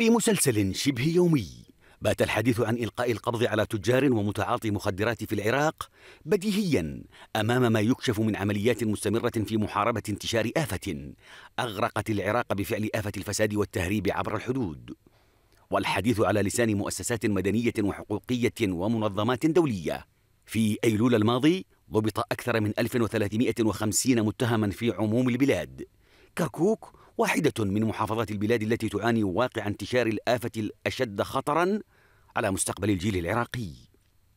في مسلسل شبه يومي بات الحديث عن إلقاء القبض على تجار ومتعاطي مخدرات في العراق بديهيا أمام ما يكشف من عمليات مستمرة في محاربة انتشار آفة أغرقت العراق بفعل آفة الفساد والتهريب عبر الحدود والحديث على لسان مؤسسات مدنية وحقوقية ومنظمات دولية في أيلول الماضي ضبط أكثر من 1350 متهما في عموم البلاد كركوك واحدة من محافظات البلاد التي تعاني واقع انتشار الآفة الأشد خطراً على مستقبل الجيل العراقي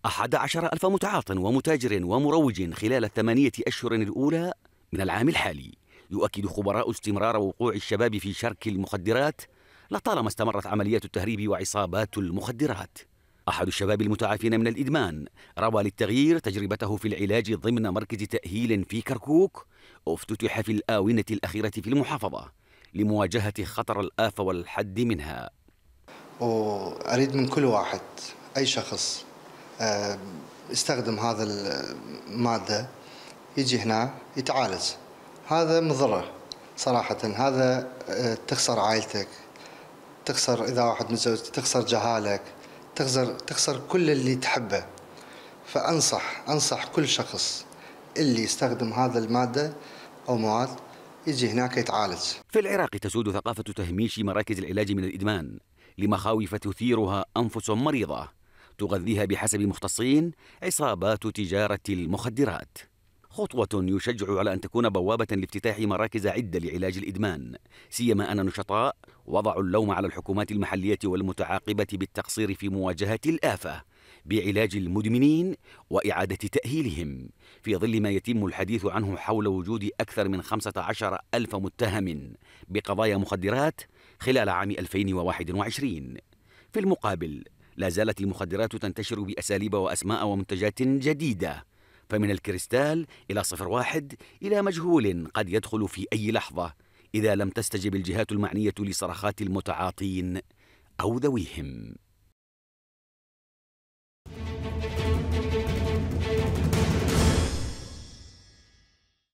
أحد عشر ألف متعاط ومتاجر ومروج خلال الثمانية أشهر الأولى من العام الحالي يؤكد خبراء استمرار وقوع الشباب في شرك المخدرات لطالما استمرت عمليات التهريب وعصابات المخدرات أحد الشباب المتعافين من الإدمان روى للتغيير تجربته في العلاج ضمن مركز تأهيل في كركوك افتتح في الآونة الأخيرة في المحافظة لمواجهة خطر الآفة والحد منها وأريد من كل واحد أي شخص يستخدم آه، هذا المادة يجي هنا يتعالج هذا مضرة صراحة هذا آه، تخسر عائلتك تخسر إذا واحد متزوج تخسر جهالك تخسر تخسر كل اللي تحبه فأنصح أنصح كل شخص اللي يستخدم هذا المادة أو مواد يجي هناك يتعالج في العراق تسود ثقافة تهميش مراكز العلاج من الإدمان لمخاوف تثيرها أنفس مريضة تغذيها بحسب مختصين عصابات تجارة المخدرات خطوة يشجع على أن تكون بوابة لافتتاح مراكز عدة لعلاج الإدمان سيما أن نشطاء وضعوا اللوم على الحكومات المحلية والمتعاقبة بالتقصير في مواجهة الآفة بعلاج المدمنين وإعادة تأهيلهم في ظل ما يتم الحديث عنه حول وجود أكثر من 15 ألف متهم بقضايا مخدرات خلال عام 2021 في المقابل لا زالت المخدرات تنتشر بأساليب وأسماء ومنتجات جديدة فمن الكريستال إلى صفر واحد إلى مجهول قد يدخل في أي لحظة إذا لم تستجب الجهات المعنية لصرخات المتعاطين أو ذويهم